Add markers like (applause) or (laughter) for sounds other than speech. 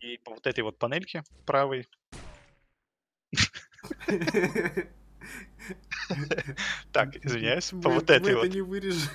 И по вот этой вот панельке правой. (laughs) Так, извиняюсь, по вот этой вот. это не вырежем.